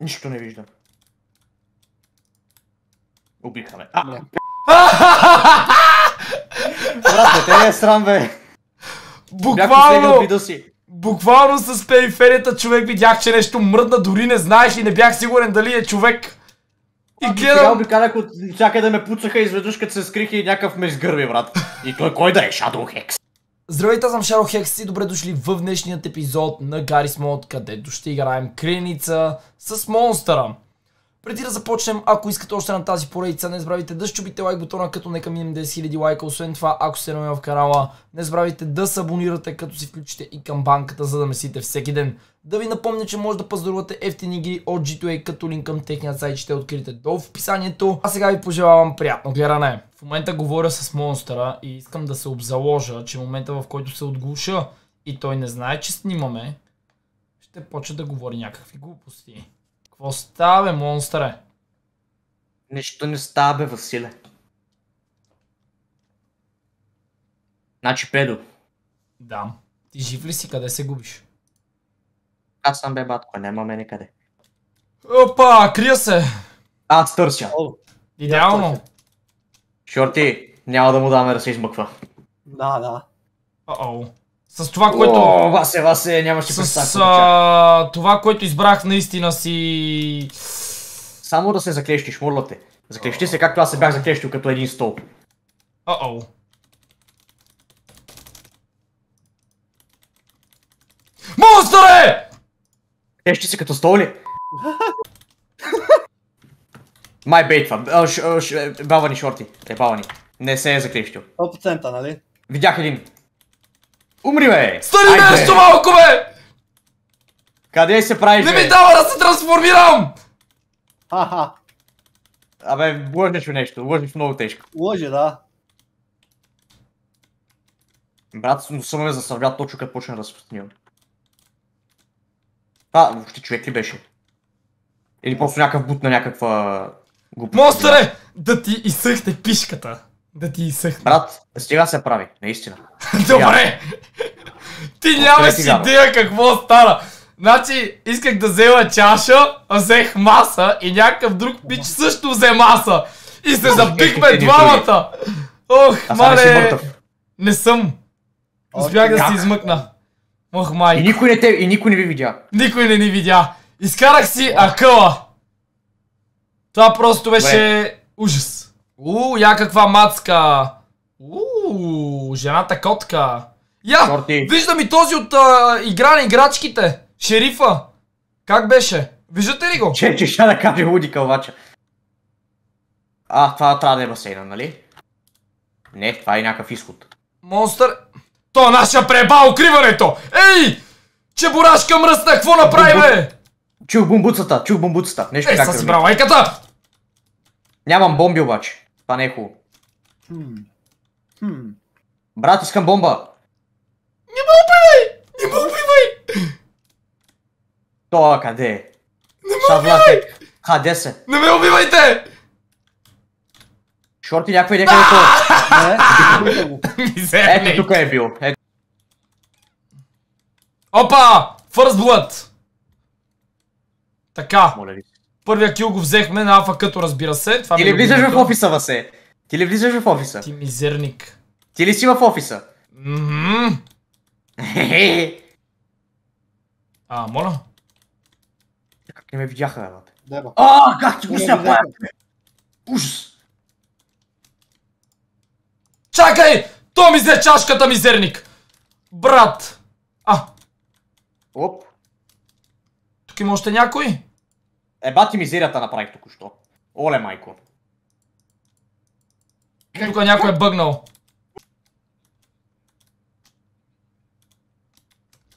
Нищо не виждам. Обиха ме. А! Не. те не е срам, бе. Буквално... Буквално с периферията човек видях, че нещо мръдна, дори не знаеш и не бях сигурен дали е човек. И ами, гледам... Сега обикалях от всякъде да ме пуцаха изведнъж, като се скрих и някакъв ме изгърви, брат. И той кой да е Shadow Hex? Здравейте, аз съм Шаро Хекс и добре дошли в днешният епизод на Гарис Мод, където ще играем криница с монстъра. Преди да започнем, ако искате още на тази поредица, не забравяйте да щупите лайк бутона, като нека минем 10 000 лайка. Освен това, ако сте нови в канала, не забравяйте да се абонирате, като си включите и камбанката, за да месите всеки ден. Да ви напомня, че може да пазарувате ефтини игри от G2A, като линк към техния сайт ще откриете долу в описанието. А сега ви пожелавам приятно гледане. В момента говоря с монстъра и искам да се обзаложа, че момента в който се отглуша и той не знае, че снимаме, ще почне да говори някакви глупости. Какво става, бе, монстре? Нещо не става, бе, Василе. Значи, Педо. Да. Ти жив ли си? Къде се губиш? Аз съм бе, батко, няма мене къде. Опа, крия се! Аз търся. Идеално. Шорти, няма да му даме да се измъква. Да, да. О-оу. С това, което... О, васе, васе, нямаше с, С а, това, което избрах, наистина си... Само да се заклещиш, моля те. Заклещи се, както аз се бях заклещил като един стол. О-о. Монстре! Клещи се като стол ли? Май бейтва. Е, бавани шорти. Е, бавани. Не се е заклещил. 100%, нали? Видях един. Умри, бе! Стани нещо малко, бе! Къде се правиш, Не ми дава да се трансформирам! Ха-ха. Абе, лъжеш нещо, лъжеш много тежко. Лъже, да. Брат, но съм ме засървя точно като почне да разпространявам. Това въобще човек ли беше? Или просто някакъв бут на някаква... Монстъре! Да ти изсъхне пишката! Да ти изсъхне. Брат, сега се прави, наистина. Добре! ти нямаш идея какво стана. Значи, исках да взема чаша, взех маса и някакъв друг пич също взе маса. И се запихме двамата. Ох, мале. Не съм. Успях да се измъкна. Ох, май. И никой не те, и никой не ви видя. Никой не ни видя. Изкарах си акъла. Това просто беше ужас. У, я каква мацка! У, жената котка! Я! Шорти. Виждам и този от а, игра на играчките! Шерифа! Как беше? Виждате ли го? Че, че ще да каже лудика обаче. А, това трябва да е басейна, нали? Не, това е някакъв изход. Монстър... То е наша преба укриването! Ей! Чебурашка мръсна, какво направи бе? Чух бомбуцата, чух бомбуцата. Нещо е, как си брал лайката! Нямам бомби обаче. Това не е хубаво. Брат, искам бомба! Не ме убивай! Не ме убивай! То къде е? Не ме убивай! Хаде се! Не ме убивайте! Шорти някой някъде той. Ето тук е бил. Опа! Фърст blood! Така. Моля ви се. Първия кил го взехме на афа като разбира се. Това Ти е ли влизаш в офиса, Васе? Ти ли влизаш в офиса? Ти мизерник. Ти ли си в офиса? Ммм. а, моля? Как не ме видяха, бе, Деба. А, как ти го сяпая? Ужас. Чакай! То ми взе чашката, мизерник! Брат! А! Оп! Тук има още някой? Еба ти мизерията направих току-що. Оле, майко. Тук някой е бъгнал.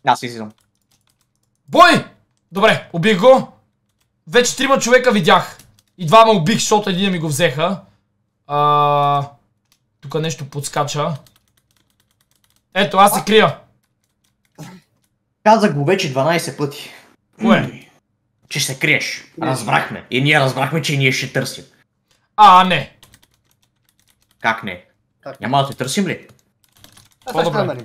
Аз излизам. Бой! Добре, убих го. Вече трима човека видях. И двама убих, защото един ми го взеха. А... Тук нещо подскача. Ето, аз се крия. Казах го вече 12 пъти. Кое? че се криеш. Разбрахме. И ние разбрахме, че ние ще търсим. А, не. Как не? Как? Няма да те търсим ли? По-добре.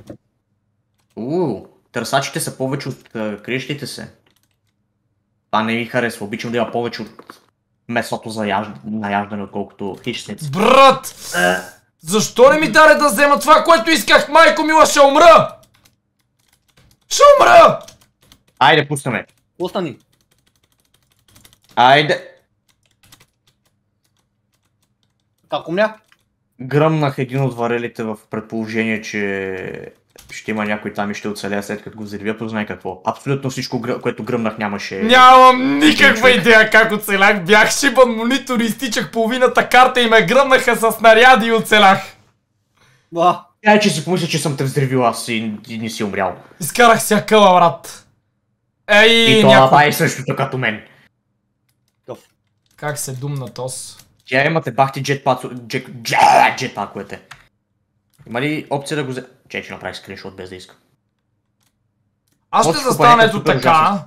Уу, нали? търсачите са повече от uh, криещите се. Това не ми харесва. Обичам да има повече от месото за яж... отколкото хищници. Брат! Е... Защо не ми даде да взема това, което исках? Майко мила, ще умра! Ще умра! Айде, пускаме. Остани. Айде. Как умля? Гръмнах един от варелите в предположение, че ще има някой там и ще оцеля след като го взривя, познай какво. Абсолютно всичко, което гръмнах нямаше. Нямам никаква идея как оцелях. Бях шибан монитор и стичах половината карта и ме гръмнаха с снаряди и оцелях. Да. Тя е, че си помисля, че съм те взривил аз и, и не си умрял. Изкарах си акъла, брат. Ей, и това някой... също като мен. Как се думна тос? Тя имате бахти джетпак, джет, джетпаковете. Има ли опция да го взе... Че, ще направих скриншот без да искам. Аз ще застана ето така.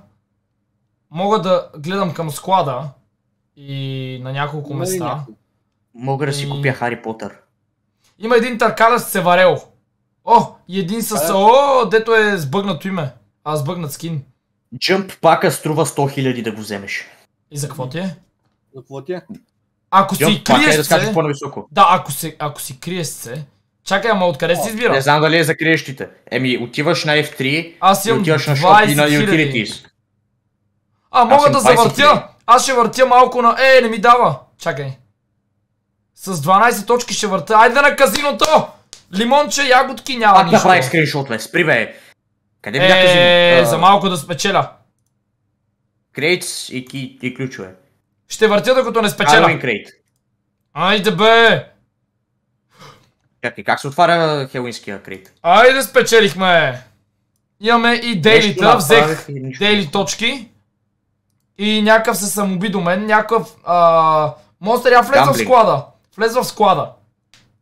Мога да гледам към склада и на няколко места. Мога да си купя Хари Потър. Има един търкалец се варел. О, и един с... О, дето е сбъгнато име. А, сбъгнат скин. Джъмп пака струва 100 000 да го вземеш. И за какво ти е? За какво ти е? Ако си криешце... Да, Да, ако си, ако си Чакай, ама откъде си избираш? Не знам дали е за криещите. Еми, отиваш на F3 Аз имам и отиваш на Shop и на Utilities. А, мога значи да завъртя! Аз ще въртя малко на... Е, не ми дава! Чакай. С 12 точки ще върта. Айде на казиното! Лимонче, ягодки, няма Пак нищо. Пак да прави скриншот, Спри, бе. Къде бях казино? Е, за малко да спечеля. Крейтс и, и, и ключове. Ще въртя докато не спечеля. Halloween Crate. Айде бе! Чакай, как се отваря хелуинския крит? Айде спечелихме! Имаме и дейлита, взех дейли точки. И някакъв се самоби до мен, някакъв... А... Монстър, я влез в склада. Влез в склада.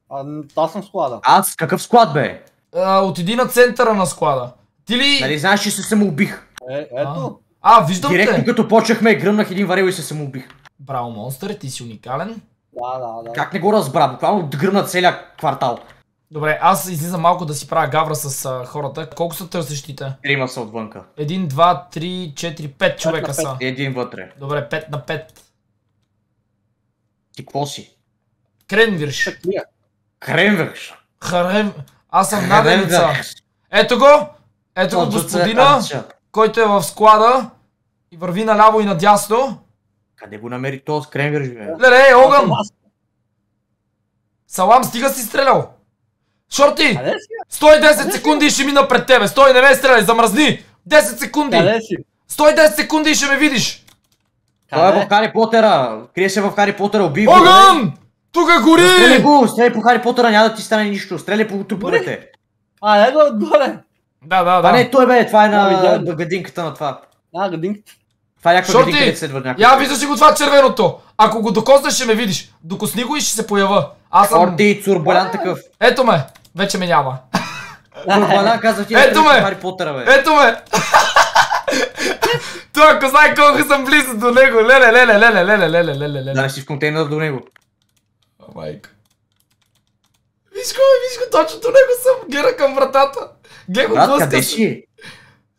А, аз съм в склада. Аз? Какъв склад бе? А, отиди на центъра на склада. Ти ли... Нали знаеш, че се самоубих? Е, ето. А, виждам Директно, те! Директно като почнахме, гръмнах един варел и се самоубих. Браво, монстър, ти си уникален. Да, да, да. Как не го разбра? Буквално гръмна целия квартал. Добре, аз излизам малко да си правя гавра с а, хората. Колко са търсещите? Трима са отвънка. Един, два, три, четири, пет човека пет. са. Един вътре. Добре, пет на пет. Ти какво си? Кренвирш. Кренвирш. Харем... Аз съм наденица. Ето го! Ето го господина, който е в склада. И върви наляво и надясно. Къде го намери този скремвир, живе? ле, огън! Салам, стига си стрелял! Шорти! 110 секунди и ще мина пред тебе. Стой, не ме стреляй, замръзни! 10 секунди! 110 секунди и ще ме видиш! Това е в Хари Потера. Крие се в Хари Потера, убий го. Огън! Тука е гори! Стреляй го, стреляй по Хари Потера, няма да ти стане нищо. Стреляй по тупорите! А, е го отгоре. Да, да, да. А не, той бе, това е на гадинката е на това. А, гадинката. Това е някаква гадинка, където следва някаква. Я виждаш си го това червеното? Ако го докоснеш, ще ме видиш. Докосни го и ще се поява. Аз съм... Орди, цурбалян такъв. Ето ме. Вече ме няма. Цурбалян казва ти Ето ме. Хари Потъра, бе. Ето ме. Той ако знае колко съм близо до него. Леле, леле, леле, леле, леле, леле, леле. Знаеш ти в контейнер до него. Майка. Виж го, виж го, точно до него съм. Гера към вратата. Гего, Брат, къде си?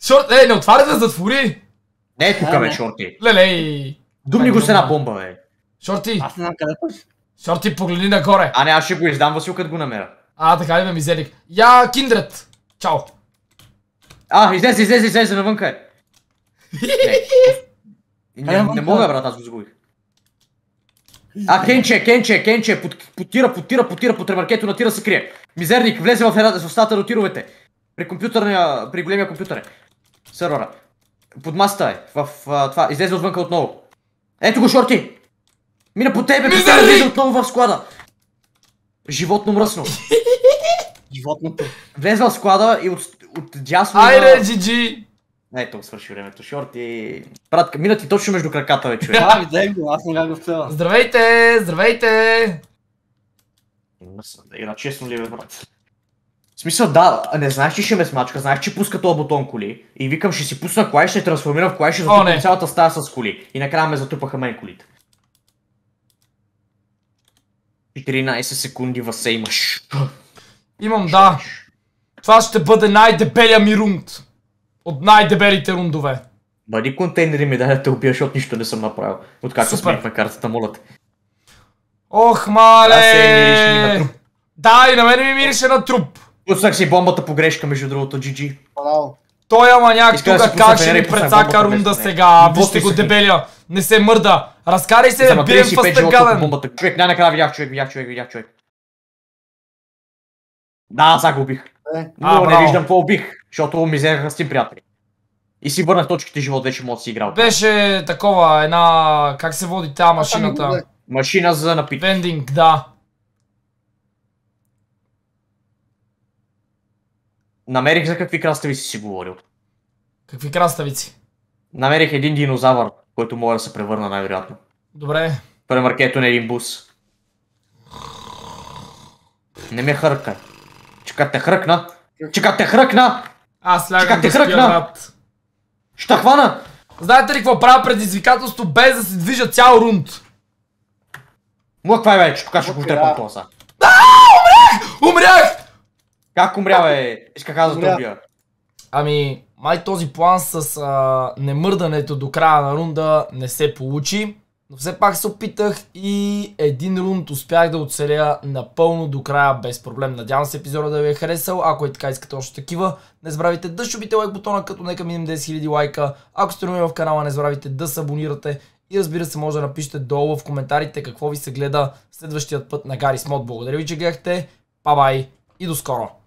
Шорт, е, не отваря да затвори! Не е тук, бе, шорти. Лелей! Думни го с една бомба, бе. Шорти! Аз не знам къде Шорти, погледни нагоре. А не, аз ще го издам, Васил, като го намеря. А, така ли ме мизерик. Я, Киндред! Чао! А, излезе, излезе, излезе навънка е. Не, не, не мога, брат, аз го загубих. А, Кенче, Кенче, Кенче, потира, потира, потира, по тремаркето натира се крие. Мизерник, влезе в, стата на тировете. При компютърния, при големия компютър. Е сервера. Под масата е. В а, това. Излезе отвънка отново. Ето го, шорти! Мина по тебе, представя, влезе отново в склада. Животно мръсно. Животното. Влезе в склада и от, от дясно... Айде, GG! Ето, свърши времето. Шорти. Братка, мина ти точно между краката, вече. Да, видях го, аз не го цела. Здравейте, здравейте! Мръсно, да игра, честно ли е, бе, брат? В смисъл, да, не знаеш, че ще ме смачка, знаеш, че пуска този бутон коли. И викам, ще си пусна кола и ще трансформирам в кола и ще затрупам цялата стая с коли. И накрая ме затупаха мен колите. 14 секунди въсе имаш. Имам, да. Това ще бъде най-дебелия ми рунд. От най-дебелите рундове. Бъди контейнери ми да те убия, защото нищо не съм направил. Откакто смених на картата, моля те. Ох, мале! Да, и на мен ми мирише на труп. Пуснах си бомбата по грешка, между другото, GG. Той ама някак тук как ще ни прецака рунда сега. Вижте го дебеля. Не се мърда. Разкарай се, бием фастъгавен. Човек, най-накрая видях човек, видях човек, видях човек. Да, сега го убих. Е. Но не виждам какво убих, защото ми взеха с тим приятели. И си върнах точките живот, вече мога да си играл. Беше такова, една... Как се води тази машината? Машина за напитки. Вендинг, да. Намерих за какви краставици си говорил. Какви краставици? Намерих един динозавър, който мога да се превърна най-вероятно. Добре. Премъркето на един бус. Не ме хъркай. Чека те хръкна! Чека те хръкна! Аз лягам да спя, брат. Ще хвана! Знаете ли какво правя предизвикателство без да се движа цял рунд? е вече, тук ще го трепам това сега. Умрях! Умрях! Как умря, бе? Шкаха за трубия. Ами, май този план с а, немърдането до края на рунда не се получи. Но все пак се опитах и един рунд успях да оцеля напълно до края без проблем. Надявам се епизода да ви е харесал. Ако е така искате още такива, не забравяйте да шубите лайк бутона, като нека минем 10 000 лайка. Ако сте нови в канала, не забравяйте да се абонирате. И разбира се, може да напишете долу в коментарите какво ви се гледа следващият път на Гари Смот. Благодаря ви, че гледахте. Па-бай и до скоро!